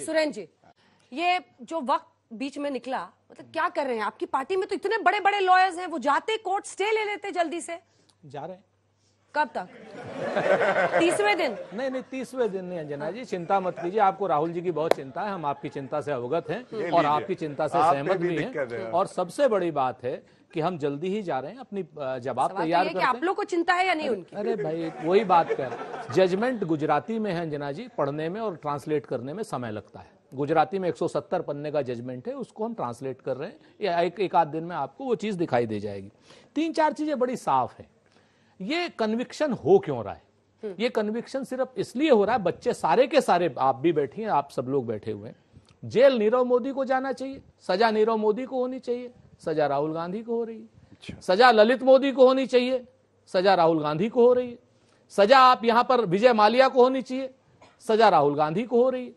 सुरेन जी ये जो वक्त बीच में निकला मतलब क्या कर रहे हैं आपकी पार्टी में तो इतने बड़े बड़े लॉयर्स हैं वो जाते कोर्ट स्टे ले लेते जल्दी से जा रहे हैं कब तक तीसवें दिन नहीं नहीं तीसवें दिन नहीं अंजना जी चिंता मत कीजिए आपको राहुल जी की बहुत चिंता है हम आपकी चिंता से अवगत हैं और आपकी चिंता से सहमत भी, भी हैं और सबसे बड़ी बात है कि हम जल्दी ही जा रहे हैं अपनी जवाब तो तैयार करते हैं आप लोग को चिंता है या नहीं उनकी अरे भाई वही बात कर जजमेंट गुजराती में है अंजना जी पढ़ने में और ट्रांसलेट करने में समय लगता है गुजराती में 170 पन्ने का जजमेंट है उसको हम ट्रांसलेट कर रहे हैं या एक एक आध दिन में आपको वो चीज़ दिखाई दे जाएगी तीन चार चीज़ें बड़ी साफ हैं ये कन्विक्शन हो क्यों रहा है ये कन्विक्शन सिर्फ इसलिए हो रहा है बच्चे सारे के सारे आप भी बैठे हैं आप सब लोग बैठे हुए हैं जेल नीरव मोदी को जाना चाहिए सजा नीरव मोदी को होनी चाहिए सजा राहुल गांधी को हो रही है अच्छा। सजा ललित मोदी को होनी चाहिए सजा राहुल गांधी को हो रही है सजा आप यहां पर विजय मालिया को होनी चाहिए सजा राहुल गांधी को हो रही है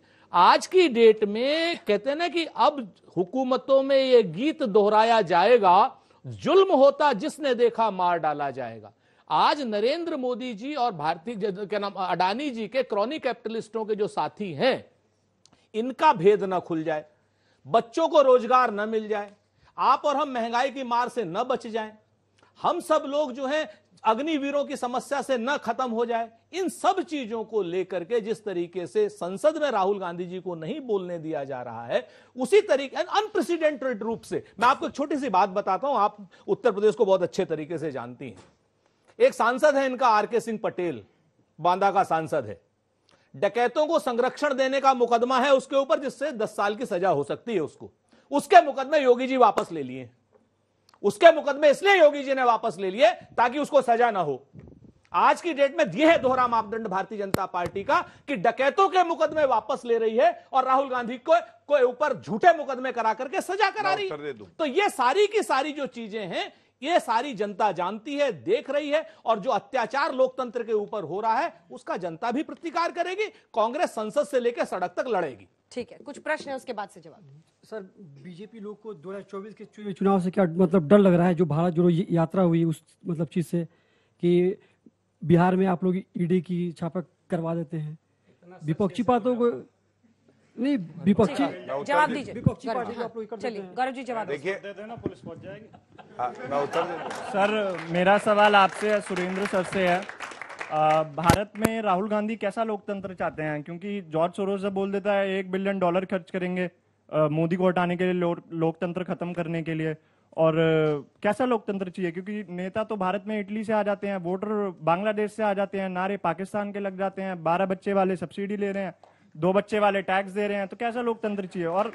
आज की डेट में कहते हैं ना कि अब हुकूमतों में ये गीत दोहराया जाएगा जुल्म होता जिसने देखा मार डाला जाएगा आज नरेंद्र मोदी जी और भारतीय क्या नाम अडानी जी के क्रॉनिक कैपिटलिस्टों के जो साथी हैं इनका भेद ना खुल जाए बच्चों को रोजगार न मिल जाए आप और हम महंगाई की मार से न बच जाए हम सब लोग जो हैं अग्निवीरों की समस्या से न खत्म हो जाए इन सब चीजों को लेकर के जिस तरीके से संसद में राहुल गांधी जी को नहीं बोलने दिया जा रहा है उसी तरीके अनप्रेसिडेंटेड रूप से मैं आपको एक छोटी सी बात बताता हूं आप उत्तर प्रदेश को बहुत अच्छे तरीके से जानती हैं एक सांसद है इनका आर के सिंह पटेल बांदा का सांसद है डकैतों को संरक्षण देने का मुकदमा है उसके ऊपर जिससे दस साल की सजा हो सकती है उसको उसके मुकदमे योगी जी वापस ले लिए उसके मुकदमे इसलिए योगी जी ने वापस ले लिए ताकि उसको सजा ना हो आज की डेट में यह है दोहरा मापदंड भारतीय जनता पार्टी का कि डकैतों के मुकदमे वापस ले रही है और राहुल गांधी को कोई ऊपर झूठे मुकदमे करा करके सजा करा रही है तो ये सारी की सारी जो चीजें हैं ये सारी जनता जानती है देख रही है और जो अत्याचार लोकतंत्र के ऊपर हो रहा है उसका जनता भी प्रतिकार करेगी कांग्रेस संसद से लेकर सड़क तक लड़ेगी ठीक है कुछ प्रश्न है उसके बाद से जवाब सर बीजेपी लोग को 2024 के चुनाव से क्या मतलब डर लग रहा है जो भारत जोड़ो यात्रा हुई उस मतलब चीज से कि बिहार में आप लोग ईडी की छापा करवा देते हैं विपक्षी पार्टियों को नहीं अच्छा, विपक्षी अच्छा, अच्छा, जवाब दीजिए विपक्षी पार्टी आप लोग चलिए गौरव जी जवाब देखिए दे देना पुलिस पहुंच जाएगी हाँ, मैं उत्तर सर मेरा सवाल आपसे सुरेंद्र सर से है आ, भारत में राहुल गांधी कैसा लोकतंत्र चाहते हैं क्योंकि जॉर्ज सोरोस जब बोल देता है एक बिलियन डॉलर खर्च करेंगे मोदी को हटाने के लिए लो, लोकतंत्र खत्म करने के लिए और कैसा लोकतंत्र चाहिए क्योंकि नेता तो भारत में इटली से आ जाते हैं वोटर बांग्लादेश से आ जाते हैं नारे पाकिस्तान के लग जाते हैं बारह बच्चे वाले सब्सिडी ले रहे हैं दो बच्चे वाले टैक्स दे रहे हैं तो कैसा लोकतंत्र चाहिए और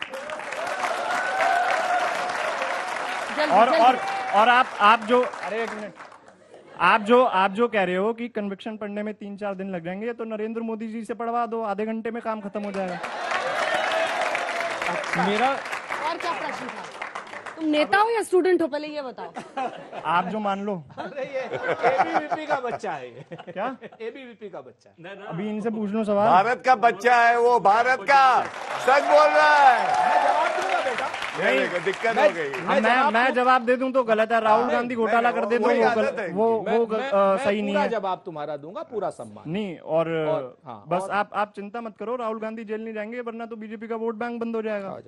जल्द, और जल्द। और और आप आप जो अरे एक मिनट आप जो आप जो कह रहे हो कि कन्विक्शन पढ़ने में तीन चार दिन लग जाएंगे तो नरेंद्र मोदी जी से पढ़वा दो आधे घंटे में काम खत्म हो जाएगा अच्छा। मेरा और क्या प्रश्न था तुम नेता हो या स्टूडेंट हो पहले ये बताओ आप जो मान लो एबीवीपी का बच्चा है क्या एबीवीपी का बच्चा है। अभी इनसे पूछ लो सवाल भारत का बच्चा है वो भारत का सच बोल रहा है मैं दिक्कत हो गई मैं मैं जवाब दे दूं तो गलत है राहुल गांधी घोटाला कर दे तो वही वो गल- वो मैं- वो गल- मैं- अ, मैं सही नहीं पूरा है जवाब तुम्हारा दूंगा पूरा सम्मान नहीं और, और- हाँ, बस और, आप आप चिंता मत करो राहुल गांधी जेल नहीं जाएंगे वरना तो बीजेपी का वोट बैंक बंद हो जाएगा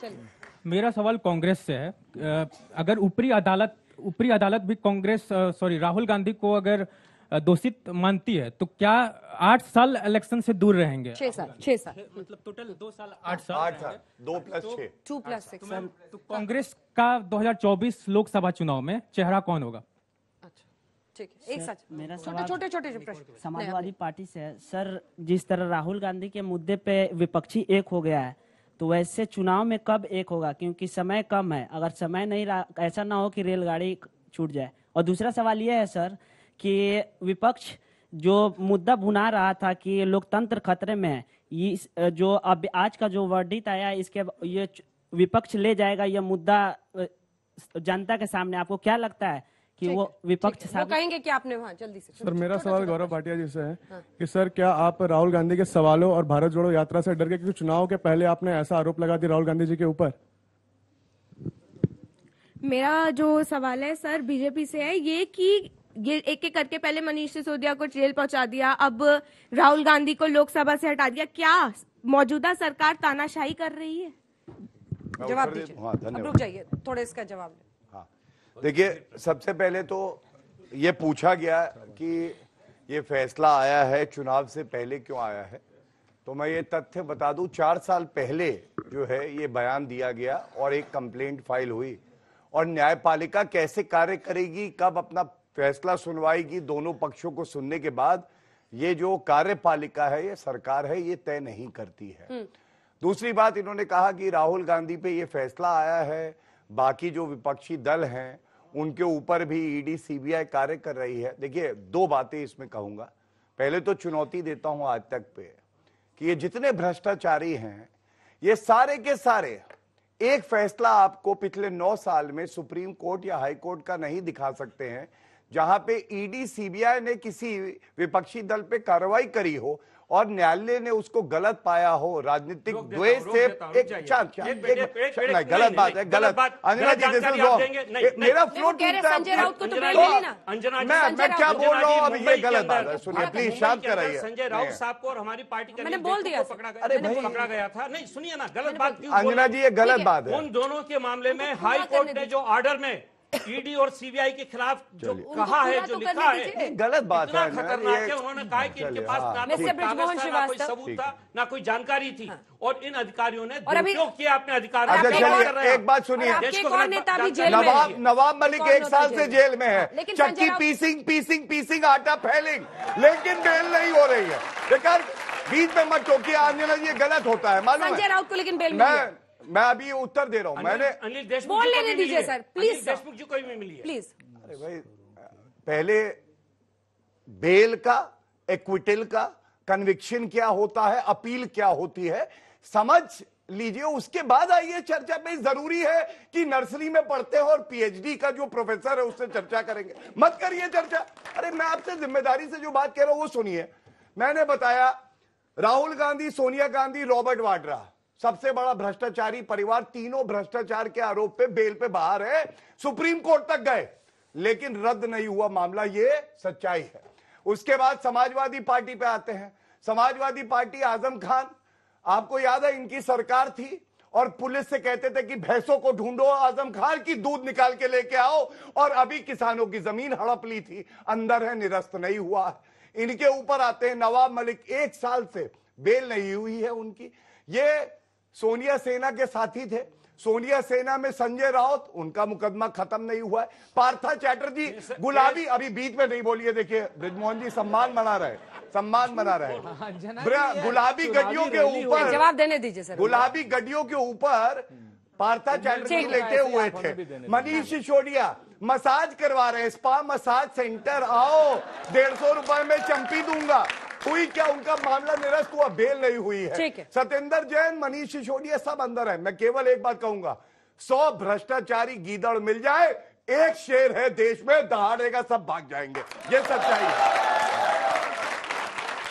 चलिए मेरा सवाल कांग्रेस से है अगर ऊपरी अदालत ऊपरी अदालत भी कांग्रेस सॉरी राहुल गांधी को अगर दोषित मानती है तो क्या आठ साल इलेक्शन से दूर रहेंगे छह साल छह साल मतलब टोटल दो साल आठ साल आठ साल दो प्लस तो छह टू प्लस सिक्स तो, तो, तो कांग्रेस का 2024 लोकसभा चुनाव में चेहरा कौन होगा अच्छा, एक मेरा छोटे छोटे प्रश्न समाजवादी पार्टी से सर जिस तरह राहुल गांधी के मुद्दे पे विपक्षी एक हो गया है तो वैसे चुनाव में कब एक होगा क्योंकि समय कम है अगर समय नहीं रहा ऐसा ना हो कि रेलगाड़ी छूट जाए और दूसरा सवाल यह है सर कि विपक्ष जो मुद्दा भुना रहा था कि लोकतंत्र खतरे में है जो अब आज का जो वर्डित आया इसके ये विपक्ष ले जाएगा यह मुद्दा जनता के सामने आपको क्या लगता है कि वो विपक्ष वो कहेंगे कि आपने वहाँ जल्दी से सर मेरा सवाल गौरव भाटिया जी से है हाँ। कि सर क्या आप राहुल गांधी के सवालों और भारत जोड़ो यात्रा से डर गए क्योंकि चुनाव के पहले आपने ऐसा आरोप लगा दिया राहुल गांधी जी के ऊपर मेरा जो सवाल है सर बीजेपी से है ये कि ये एक एक करके पहले मनीष सिसोदिया को जेल पहुंचा दिया अब राहुल गांधी को लोकसभा से हटा दिया क्या मौजूदा सरकार तानाशाही कर रही है जवाब दीजिए हाँ, रुक जाइए थोड़े इसका जवाब देखिए सबसे पहले तो ये पूछा गया कि ये फैसला आया है चुनाव से पहले क्यों आया है तो मैं ये तथ्य बता दूं चार साल पहले जो है ये बयान दिया गया और एक कंप्लेंट फाइल हुई और न्यायपालिका कैसे कार्य करेगी कब अपना फैसला सुनवाएगी दोनों पक्षों को सुनने के बाद ये जो कार्यपालिका है ये सरकार है ये तय नहीं करती है हम्म। दूसरी बात इन्होंने कहा कि राहुल गांधी पे ये फैसला आया है बाकी जो विपक्षी दल हैं उनके ऊपर भी ईडी सीबीआई कार्य कर रही है देखिए दो बातें इसमें कहूंगा पहले तो चुनौती देता हूं आज तक पे कि ये जितने भ्रष्टाचारी हैं ये सारे के सारे एक फैसला आपको पिछले नौ साल में सुप्रीम कोर्ट या हाई कोर्ट का नहीं दिखा सकते हैं जहां पे ईडी सीबीआई ने किसी विपक्षी दल पे कार्रवाई करी हो और न्यायालय ने उसको गलत पाया हो राजनीतिक द्वेष से एक गलत बात है गलत अंजना जी दिस इज मेरा फ्लो मैं क्या बोल रहा हूँ ये गलत बात है सुनिए प्लीज शांत कराइए संजय राउत साहब को और हमारी पार्टी का बोल दिया पकड़ा अरे पकड़ा गया था नहीं सुनिए ना गलत बात अंजना जी ये गलत बात है उन दोनों के मामले में तो हाई कोर्ट ने जो ऑर्डर में ईडी और सीबीआई के खिलाफ जो कहा है जो तो लिखा है गलत बात है खतरनाक है उन्होंने कहा कि इनके पास हाँ। ना कोई कागज था ना कोई सबूत था ना कोई जानकारी थी हाँ। और इन अधिकारियों ने दुरुपयोग किया अपने अधिकार अच्छा, एक बात सुनिए नवाब नवाब मलिक एक साल से जेल में है चक्की पीसिंग पीसिंग पीसिंग आटा फैलिंग लेकिन बेल नहीं हो रही है बीच में मत टोकिए आने लगी गलत होता है मालूम संजय राउत को लेकिन बेल मैं मैं अभी ये उत्तर दे रहा हूँ मैंने अनिल देशमुख बोल लेने दीजिए सर प्लीज देशमुख जी को भी मिली प्लीज अरे भाई पहले बेल का एक्विटल का कन्विक्शन क्या होता है अपील क्या होती है समझ लीजिए उसके बाद आइए चर्चा पे जरूरी है कि नर्सरी में पढ़ते हो और पीएचडी का जो प्रोफेसर है उससे चर्चा करेंगे मत करिए चर्चा अरे मैं आपसे जिम्मेदारी से जो बात कह रहा हूं वो सुनिए मैंने बताया राहुल गांधी सोनिया गांधी रॉबर्ट वाड्रा सबसे बड़ा भ्रष्टाचारी परिवार तीनों भ्रष्टाचार के आरोप पे बेल पे बाहर है सुप्रीम कोर्ट तक गए लेकिन रद्द नहीं हुआ मामला ये सच्चाई है उसके बाद समाजवादी पार्टी पे आते हैं समाजवादी पार्टी आजम खान आपको याद है इनकी सरकार थी और पुलिस से कहते थे कि भैंसों को ढूंढो आजम खान की दूध निकाल के लेके आओ और अभी किसानों की जमीन हड़प ली थी अंदर है निरस्त नहीं हुआ इनके ऊपर आते हैं नवाब मलिक एक साल से बेल नहीं हुई है उनकी ये सोनिया सेना के साथी थे सोनिया सेना में संजय राउत उनका मुकदमा खत्म नहीं हुआ है पार्था चैटर्जी गुलाबी अभी बीच में नहीं बोलिए देखिए ब्रजमोहन जी सम्मान मना रहे सम्मान मना रहे हाँ, गुलाबी गड्डियों के ऊपर जवाब देने दीजिए सर गुलाबी गड्डियों के ऊपर पार्था चैटर्जी लेते हुए थे मनीष सिसोदिया मसाज करवा रहे स्पा मसाज सेंटर आओ डेढ़ सौ रुपए में चंपी दूंगा हुई क्या उनका मामला निरस्त हुआ बेल नहीं हुई है सत्येंद्र जैन मनीष सिसोदिया सब अंदर है मैं केवल एक बात कहूंगा सौ भ्रष्टाचारी गीदड़ मिल जाए एक शेर है देश में दहाड़ेगा सब भाग जाएंगे ये सच्चाई है